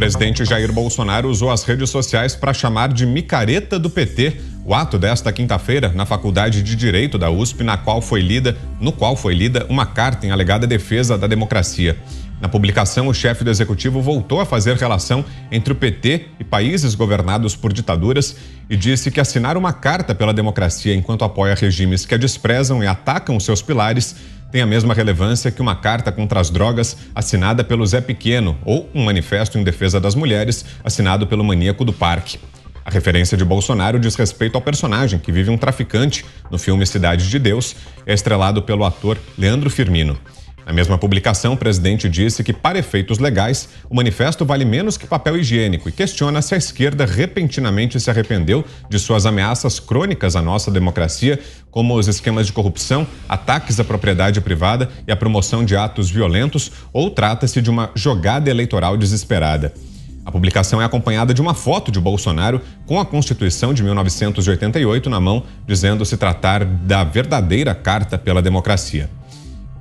presidente Jair Bolsonaro usou as redes sociais para chamar de micareta do PT o ato desta quinta-feira na Faculdade de Direito da USP, na qual foi lida, no qual foi lida uma carta em alegada defesa da democracia. Na publicação, o chefe do executivo voltou a fazer relação entre o PT e países governados por ditaduras e disse que assinar uma carta pela democracia enquanto apoia regimes que a desprezam e atacam seus pilares tem a mesma relevância que uma carta contra as drogas assinada pelo Zé Pequeno ou um manifesto em defesa das mulheres assinado pelo maníaco do parque. A referência de Bolsonaro diz respeito ao personagem que vive um traficante no filme Cidade de Deus, estrelado pelo ator Leandro Firmino. Na mesma publicação, o presidente disse que, para efeitos legais, o manifesto vale menos que papel higiênico e questiona se a esquerda repentinamente se arrependeu de suas ameaças crônicas à nossa democracia, como os esquemas de corrupção, ataques à propriedade privada e a promoção de atos violentos, ou trata-se de uma jogada eleitoral desesperada. A publicação é acompanhada de uma foto de Bolsonaro com a Constituição de 1988 na mão, dizendo se tratar da verdadeira Carta pela Democracia.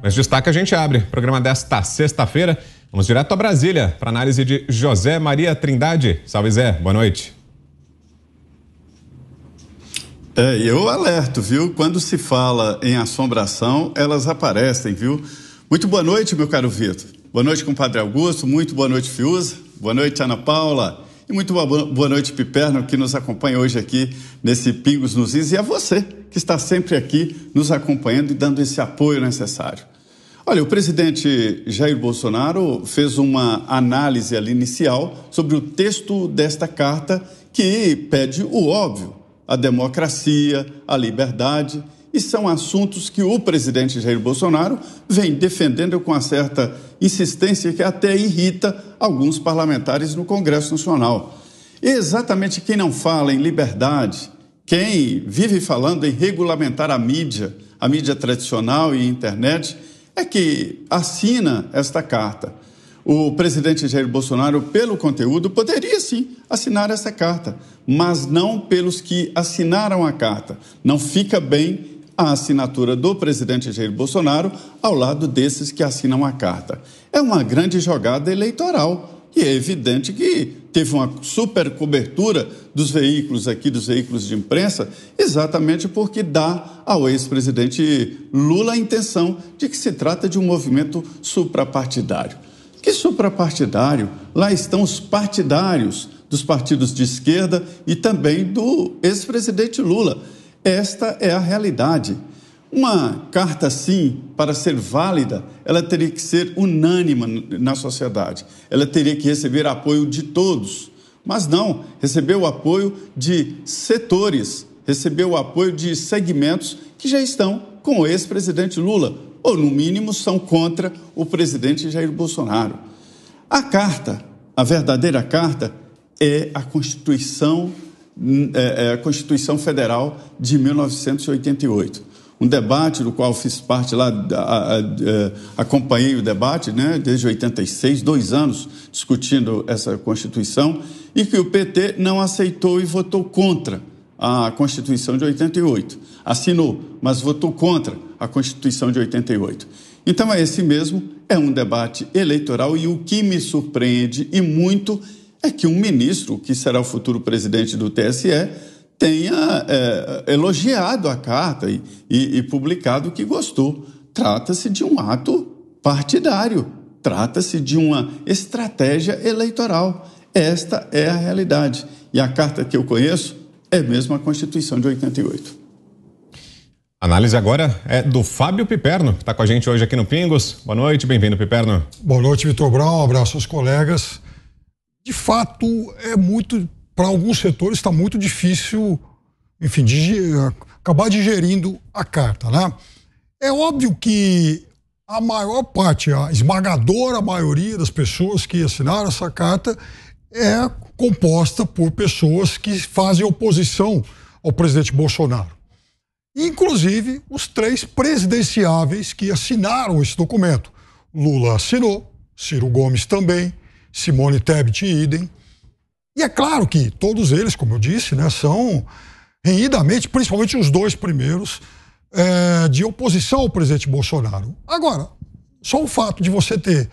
Mas destaque a gente abre. Programa desta sexta-feira. Vamos direto a Brasília para análise de José Maria Trindade. Salve Zé, boa noite. É, eu alerto, viu? Quando se fala em assombração, elas aparecem, viu? Muito boa noite, meu caro Vitor. Boa noite, compadre Augusto. Muito boa noite, Fiuza. Boa noite, Ana Paula. E muito boa noite, Piperno, que nos acompanha hoje aqui nesse Pingos nos Is, e a é você que está sempre aqui nos acompanhando e dando esse apoio necessário. Olha, o presidente Jair Bolsonaro fez uma análise ali inicial sobre o texto desta carta que pede o óbvio, a democracia, a liberdade e são assuntos que o presidente Jair Bolsonaro vem defendendo com uma certa insistência que até irrita alguns parlamentares no Congresso Nacional. E exatamente quem não fala em liberdade, quem vive falando em regulamentar a mídia, a mídia tradicional e internet, é que assina esta carta. O presidente Jair Bolsonaro, pelo conteúdo, poderia sim assinar essa carta, mas não pelos que assinaram a carta. Não fica bem a assinatura do presidente Jair Bolsonaro ao lado desses que assinam a carta. É uma grande jogada eleitoral e é evidente que teve uma super cobertura dos veículos aqui, dos veículos de imprensa, exatamente porque dá ao ex-presidente Lula a intenção de que se trata de um movimento suprapartidário. Que suprapartidário? Lá estão os partidários dos partidos de esquerda e também do ex-presidente Lula esta é a realidade. Uma carta assim, para ser válida, ela teria que ser unânime na sociedade. Ela teria que receber apoio de todos. Mas não, recebeu o apoio de setores, recebeu o apoio de segmentos que já estão com o ex-presidente Lula, ou no mínimo são contra o presidente Jair Bolsonaro. A carta, a verdadeira carta, é a Constituição é, é, a Constituição Federal de 1988. Um debate do qual fiz parte lá, a, a, a, é, acompanhei o debate né, desde 86, dois anos discutindo essa Constituição, e que o PT não aceitou e votou contra a Constituição de 88. Assinou, mas votou contra a Constituição de 88. Então, é esse mesmo, é um debate eleitoral e o que me surpreende e muito é que um ministro, que será o futuro presidente do TSE, tenha é, elogiado a carta e, e, e publicado que gostou. Trata-se de um ato partidário, trata-se de uma estratégia eleitoral. Esta é a realidade. E a carta que eu conheço é mesmo a Constituição de 88. Análise agora é do Fábio Piperno, que está com a gente hoje aqui no Pingos. Boa noite, bem-vindo, Piperno. Boa noite, Vitor Brown. Um abraço aos colegas de fato, é muito, para alguns setores, está muito difícil, enfim, acabar digerindo a carta, né? É óbvio que a maior parte, a esmagadora maioria das pessoas que assinaram essa carta é composta por pessoas que fazem oposição ao presidente Bolsonaro. Inclusive os três presidenciáveis que assinaram esse documento. Lula assinou, Ciro Gomes também Simone Tebet idem. E é claro que todos eles, como eu disse, né, são rendidamente, principalmente os dois primeiros, é, de oposição ao presidente Bolsonaro. Agora, só o fato de você ter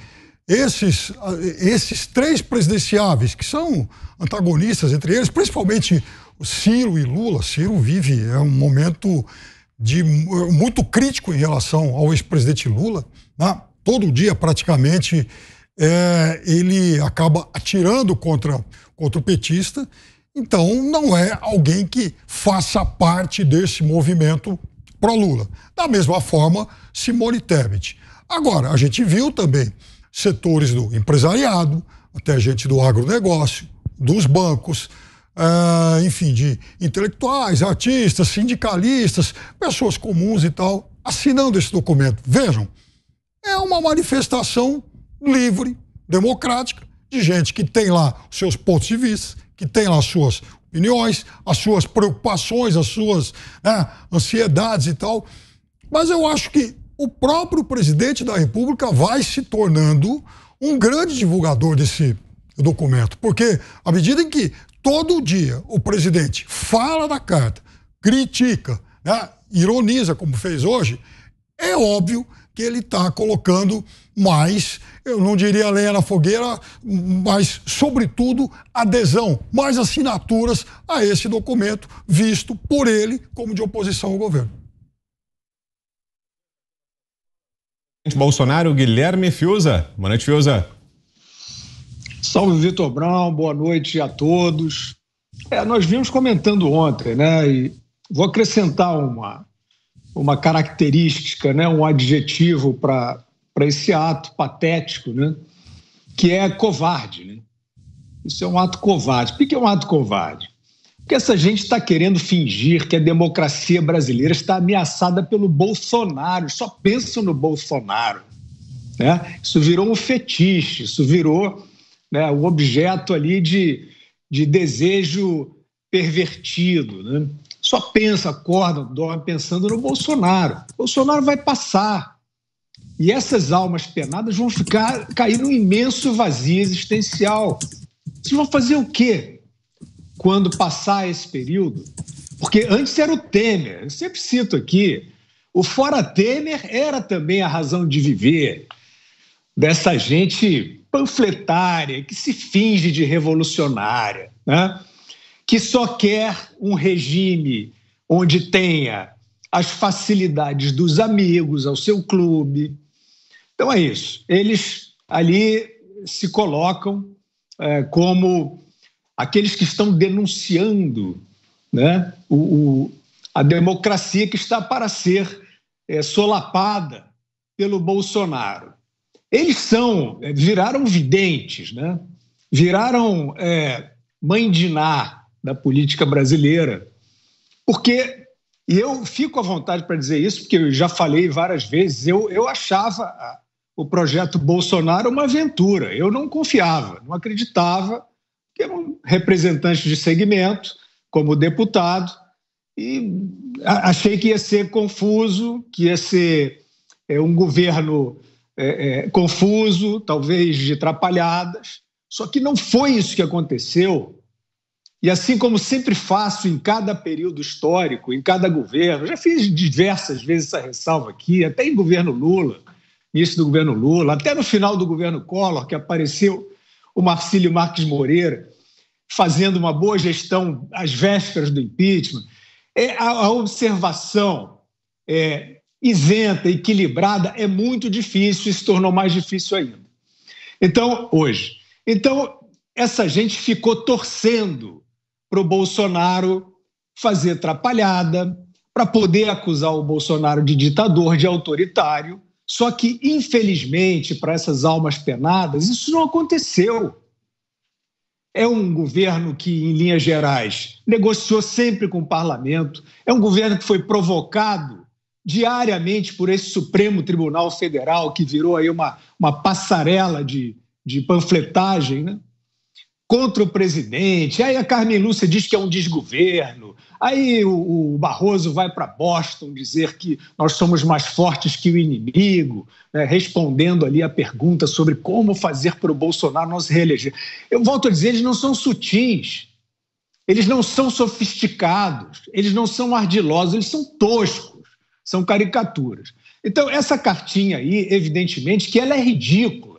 esses, esses três presidenciáveis, que são antagonistas entre eles, principalmente Ciro e Lula, Ciro vive é um momento de, muito crítico em relação ao ex-presidente Lula. Né? Todo dia, praticamente, é, ele acaba atirando contra, contra o petista. Então, não é alguém que faça parte desse movimento pró-Lula. Da mesma forma, Simone Tebet. Agora, a gente viu também setores do empresariado, até gente do agronegócio, dos bancos, ah, enfim, de intelectuais, artistas, sindicalistas, pessoas comuns e tal, assinando esse documento. Vejam, é uma manifestação livre, democrática, de gente que tem lá seus pontos de vista, que tem lá suas opiniões, as suas preocupações, as suas né, ansiedades e tal. Mas eu acho que o próprio presidente da República vai se tornando um grande divulgador desse documento, porque à medida em que todo dia o presidente fala da carta, critica, né, ironiza, como fez hoje, é óbvio que ele está colocando mais, eu não diria lenha na fogueira, mas, sobretudo, adesão, mais assinaturas a esse documento, visto por ele como de oposição ao governo. Bolsonaro, Guilherme Fiuza. Boa noite, Fiuza. Salve, Vitor Brown. Boa noite a todos. É, nós vimos comentando ontem, né? E vou acrescentar uma, uma característica, né, um adjetivo para esse ato patético, né, que é covarde. Né? Isso é um ato covarde. Por que é um ato covarde? Porque essa gente está querendo fingir que a democracia brasileira está ameaçada pelo Bolsonaro, só pensam no Bolsonaro. Né? Isso virou um fetiche, isso virou né, um objeto ali de, de desejo pervertido. Né? só pensa, acorda, dorme pensando no Bolsonaro. Bolsonaro vai passar. E essas almas penadas vão ficar cair num imenso vazio existencial. Vocês vão fazer o quê quando passar esse período? Porque antes era o Temer, eu sempre cito aqui, o fora Temer era também a razão de viver dessa gente panfletária que se finge de revolucionária, né? que só quer um regime onde tenha as facilidades dos amigos, ao seu clube. Então é isso. Eles ali se colocam é, como aqueles que estão denunciando né, o, o, a democracia que está para ser é, solapada pelo Bolsonaro. Eles são, é, viraram videntes, né? viraram é, mãe de da política brasileira. Porque, e eu fico à vontade para dizer isso, porque eu já falei várias vezes, eu, eu achava o projeto Bolsonaro uma aventura. Eu não confiava, não acreditava, que era um representante de segmento, como deputado, e achei que ia ser confuso, que ia ser é, um governo é, é, confuso, talvez de trapalhadas. Só que não foi isso que aconteceu. E assim como sempre faço em cada período histórico, em cada governo, já fiz diversas vezes essa ressalva aqui, até em governo Lula, início do governo Lula, até no final do governo Collor, que apareceu o Marcílio Marques Moreira fazendo uma boa gestão às vésperas do impeachment. É, a, observação é, isenta, equilibrada, é muito difícil e se tornou mais difícil ainda. Então, hoje. Então, essa gente ficou torcendo para o Bolsonaro fazer trapalhada, para poder acusar o Bolsonaro de ditador, de autoritário. Só que, infelizmente, para essas almas penadas, isso não aconteceu. É um governo que, em linhas gerais, negociou sempre com o parlamento, é um governo que foi provocado diariamente por esse Supremo Tribunal Federal, que virou aí uma, uma passarela de, de panfletagem, né? contra o presidente. Aí a Carmen Lúcia diz que é um desgoverno. Aí o, Barroso vai para Boston dizer que nós somos mais fortes que o inimigo, né? respondendo ali a pergunta sobre como fazer para o Bolsonaro não se reeleger. Eu volto a dizer, eles não são sutis. Eles não são sofisticados, eles não são ardilosos, eles são toscos, são caricaturas. Então, essa cartinha aí, evidentemente, que ela é ridícula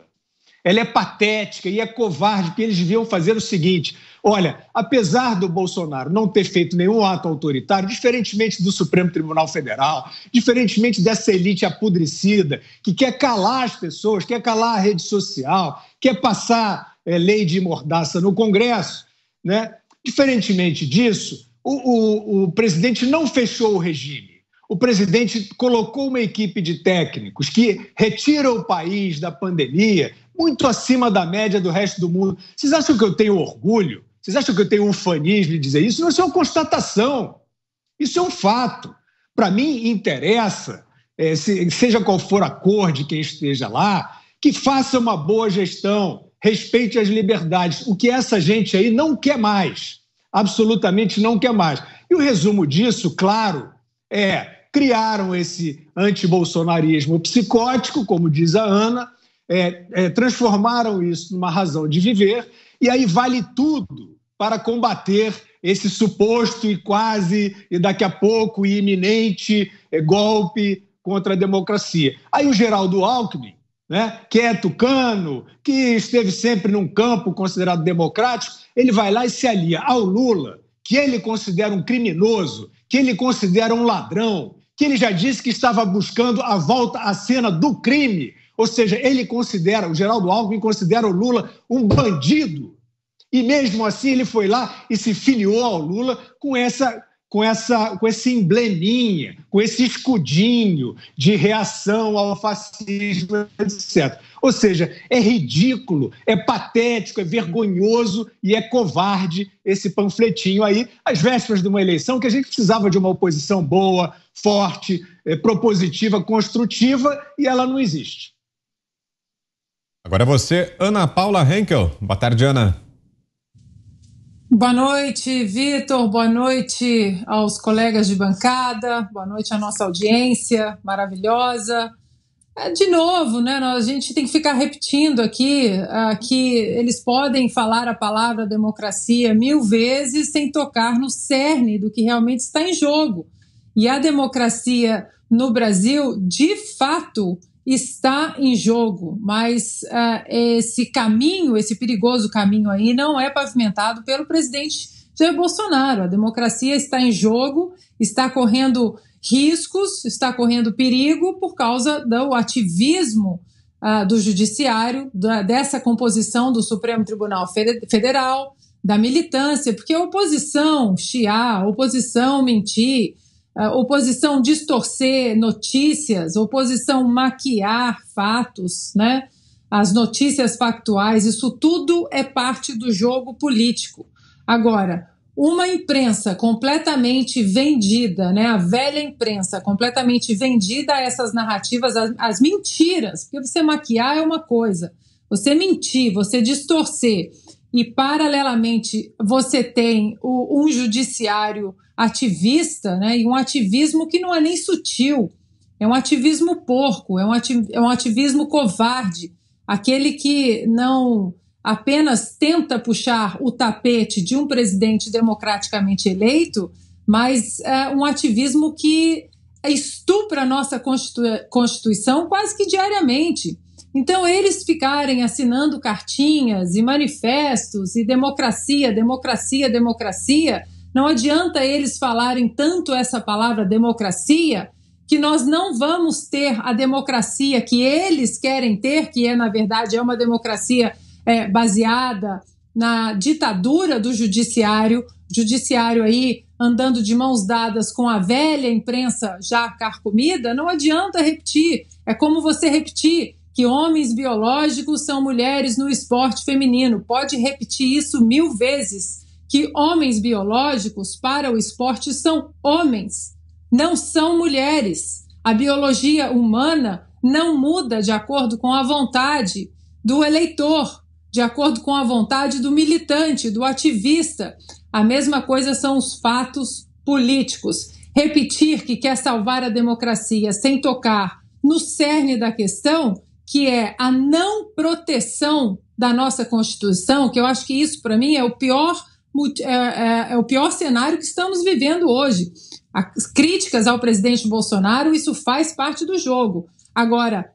ela é patética e é covarde, porque eles deviam fazer o seguinte: olha, apesar do Bolsonaro não ter feito nenhum ato autoritário, diferentemente do Supremo Tribunal Federal, diferentemente dessa elite apodrecida que quer calar as pessoas, quer calar a rede social, quer passar é, lei de mordaça no Congresso, né? Diferentemente disso, o, o, o presidente não fechou o regime o presidente colocou uma equipe de técnicos que retira o país da pandemia, muito acima da média do resto do mundo. Vocês acham que eu tenho orgulho? Vocês acham que eu tenho ufanismo em dizer isso? Não, isso é uma constatação. Isso é um fato. Para mim, interessa, é, seja qual for a cor de quem esteja lá, que faça uma boa gestão, respeite as liberdades, o que essa gente aí não quer mais. Absolutamente não quer mais. E o resumo disso, claro, é criaram esse antibolsonarismo psicótico, como diz a Ana, é, é, transformaram isso numa razão de viver, e aí vale tudo para combater esse suposto e quase, e daqui a pouco, e iminente é, golpe contra a democracia. Aí o Geraldo Alckmin, né, que é tucano, que esteve sempre num campo considerado democrático, ele vai lá e se alia ao Lula, que ele considera um criminoso, que ele considera um ladrão, que ele já disse que estava buscando a volta à cena do crime ou seja, ele considera, o Geraldo Alckmin considera o Lula um bandido. E mesmo assim ele foi lá e se filiou ao Lula com essa com essa com esse embleminha, com esse escudinho de reação ao fascismo, etc. Ou seja, é ridículo, é patético, é vergonhoso e é covarde esse panfletinho aí, às vésperas de uma eleição que a gente precisava de uma oposição boa, forte, eh, propositiva, construtiva, e ela não existe. Agora é você, Ana Paula Henkel. Boa tarde, Ana. Boa noite, Vitor. Boa noite aos colegas de bancada. Boa noite à nossa audiência maravilhosa. É, de novo, né? A gente tem que ficar repetindo aqui uh, que eles podem falar a palavra democracia mil vezes sem tocar no cerne do que realmente está em jogo. E a democracia no Brasil, de fato, está em jogo, mas uh, esse caminho, esse perigoso caminho aí, não é pavimentado pelo presidente Jair Bolsonaro. A democracia está em jogo, está correndo riscos, está correndo perigo por causa do ativismo uh, do judiciário, da, dessa composição do Supremo Tribunal Federal, da militância, porque a oposição chiar, a oposição mentir ah, oposição distorcer notícias, oposição maquiar fatos, né? As notícias factuais, isso tudo é parte do jogo político. Agora, uma imprensa completamente vendida, né? A velha imprensa completamente vendida a essas narrativas, as, mentiras, porque você maquiar é uma coisa, você mentir, você distorcer. E, paralelamente, você tem o, um judiciário ativista, né, e um ativismo que não é nem sutil, é um ativismo porco, é um, ati é um ativismo covarde, aquele que não apenas tenta puxar o tapete de um presidente democraticamente eleito, mas é um ativismo que estupra a nossa Constituição quase que diariamente. Então, eles ficarem assinando cartinhas e manifestos e democracia, democracia, democracia não adianta eles falarem tanto essa palavra democracia que nós não vamos ter a democracia que eles querem ter, que é na verdade é uma democracia é, baseada na ditadura do judiciário, judiciário aí andando de mãos dadas com a velha imprensa já carcomida, não adianta repetir. É como você repetir que homens biológicos são mulheres no esporte feminino. Pode repetir isso mil vezes que homens biológicos para o esporte são homens, não são mulheres. A biologia humana não muda de acordo com a vontade do eleitor, de acordo com a vontade do militante, do ativista. A mesma coisa são os fatos políticos. Repetir que quer salvar a democracia sem tocar no cerne da questão, que é a não proteção da nossa Constituição, que eu acho que isso para mim é o pior é, é, é o pior cenário que estamos vivendo hoje. As críticas ao presidente Bolsonaro, isso faz parte do jogo. Agora,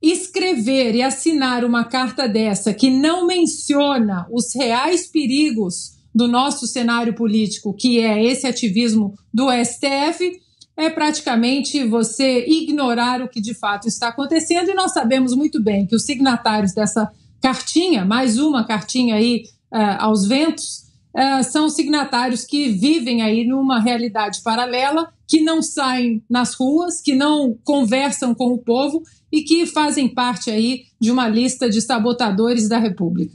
escrever e assinar uma carta dessa que não menciona os reais perigos do nosso cenário político, que é esse ativismo do STF, é praticamente você ignorar o que de fato está acontecendo. E nós sabemos muito bem que os signatários dessa cartinha, mais uma cartinha aí uh, aos ventos, ah, são signatários que vivem aí numa realidade paralela, que não saem nas ruas, que não conversam com o povo e que fazem parte aí de uma lista de sabotadores da República.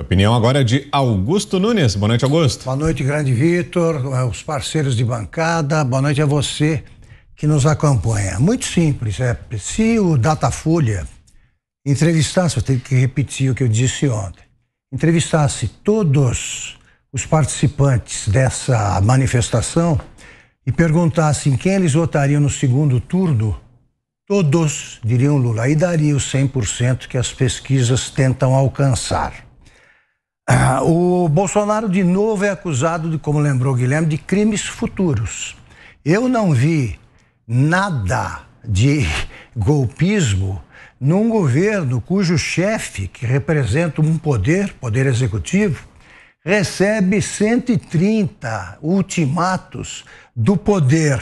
Opinião agora é de Augusto Nunes. Boa noite, Augusto. Boa noite, grande Vitor, eh, os parceiros de bancada. Boa noite a você que nos acompanha. Muito simples, é. Se o Datafolha entrevistasse, eu tenho que repetir o que eu disse ontem entrevistasse todos os participantes dessa manifestação e perguntasse em quem eles votariam no segundo turno, todos diriam Lula e daria o 100% que as pesquisas tentam alcançar. Ah, o Bolsonaro, de novo, é acusado, de, como lembrou Guilherme, de crimes futuros. Eu não vi nada de golpismo num governo cujo chefe, que representa um poder, poder executivo, recebe 130 ultimatos do poder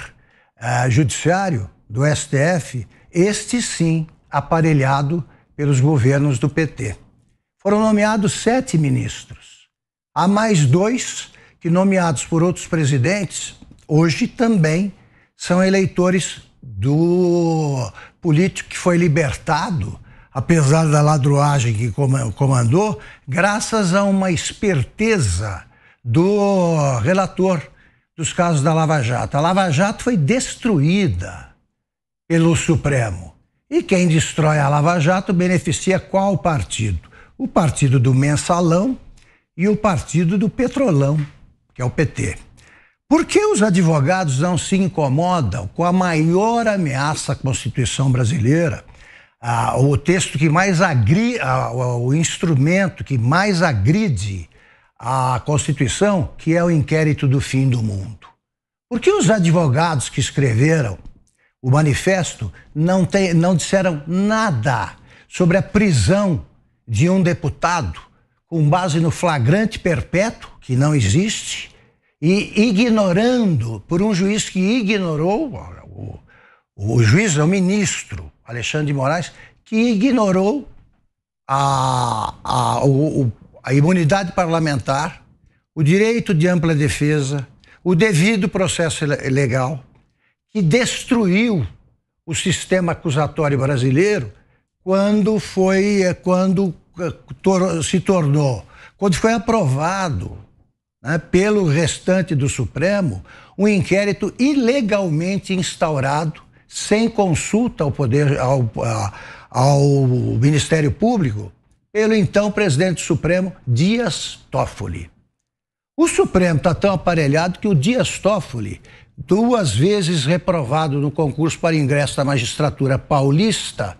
uh, judiciário, do STF, este sim aparelhado pelos governos do PT. Foram nomeados sete ministros. Há mais dois que, nomeados por outros presidentes, hoje também são eleitores do político que foi libertado, apesar da ladruagem que comandou, graças a uma esperteza do relator dos casos da Lava Jato. A Lava Jato foi destruída pelo Supremo. E quem destrói a Lava Jato beneficia qual partido? O partido do mensalão e o partido do petrolão, que é o PT. Por que os advogados não se incomodam com a maior ameaça à Constituição brasileira? Ah, o texto que mais agride, ah, o instrumento que mais agride a Constituição, que é o inquérito do fim do mundo. Por que os advogados que escreveram o manifesto não, tem, não disseram nada sobre a prisão de um deputado com base no flagrante perpétuo, que não existe? e ignorando por um juiz que ignorou, o, o juiz é o ministro Alexandre de Moraes, que ignorou a, a, o, a imunidade parlamentar, o direito de ampla defesa, o devido processo legal, que destruiu o sistema acusatório brasileiro quando foi eh, quando eh, se tornou, quando foi aprovado né, pelo restante do Supremo um inquérito ilegalmente instaurado, sem consulta ao poder, ao, ao Ministério Público, pelo então presidente do Supremo, Dias Toffoli. O Supremo está tão aparelhado que o Dias Toffoli, duas vezes reprovado no concurso para ingresso da magistratura paulista,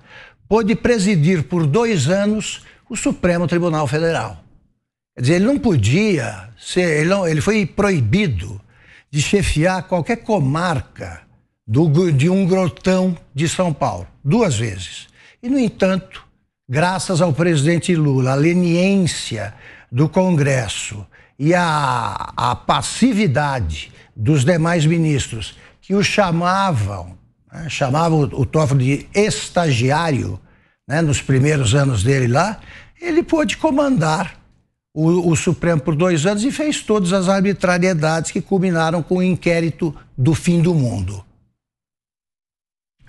pôde presidir por dois anos o Supremo Tribunal Federal. Quer dizer, ele não podia ser, ele, não, ele foi proibido de chefiar qualquer comarca do, de um grotão de São Paulo, duas vezes. E, no entanto, graças ao presidente Lula, a leniência do Congresso e a, a passividade dos demais ministros que o chamavam, né, chamavam o Toffoli de estagiário né, nos primeiros anos dele lá, ele pôde comandar o, o, Supremo por dois anos e fez todas as arbitrariedades que culminaram com o inquérito do fim do mundo.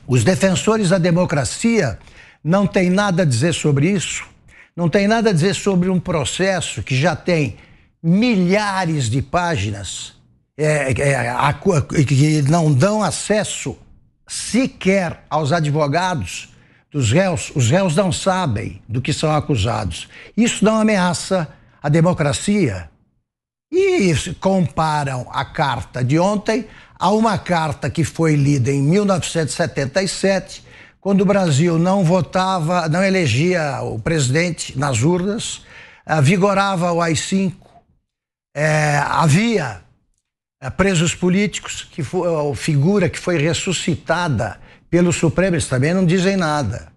Os defensores da democracia não têm nada a dizer sobre isso, não têm nada a dizer sobre um processo que já tem milhares de páginas é, é, a, que não dão acesso sequer aos advogados dos réus. Os réus não sabem do que são acusados. Isso não ameaça a democracia. E comparam a carta de ontem a uma carta que foi lida em 1977, quando o Brasil não votava, não elegia o presidente nas urnas, eh, vigorava o AI-5, é, eh, havia eh, presos políticos, que foi, figura que foi ressuscitada pelo Supremo, eles também não dizem nada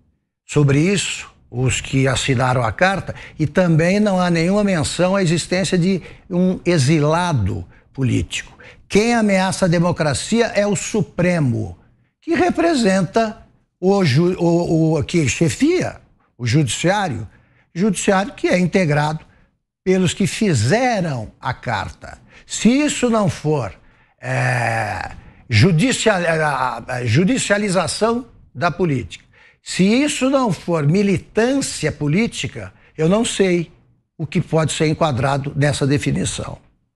sobre isso os que assinaram a carta, e também não há nenhuma menção à existência de um exilado político. Quem ameaça a democracia é o Supremo, que representa o, o, o que chefia o judiciário, judiciário que é integrado pelos que fizeram a carta. Se isso não for é, judicialização da política, se isso não for militância política, eu não sei o que pode ser enquadrado nessa definição.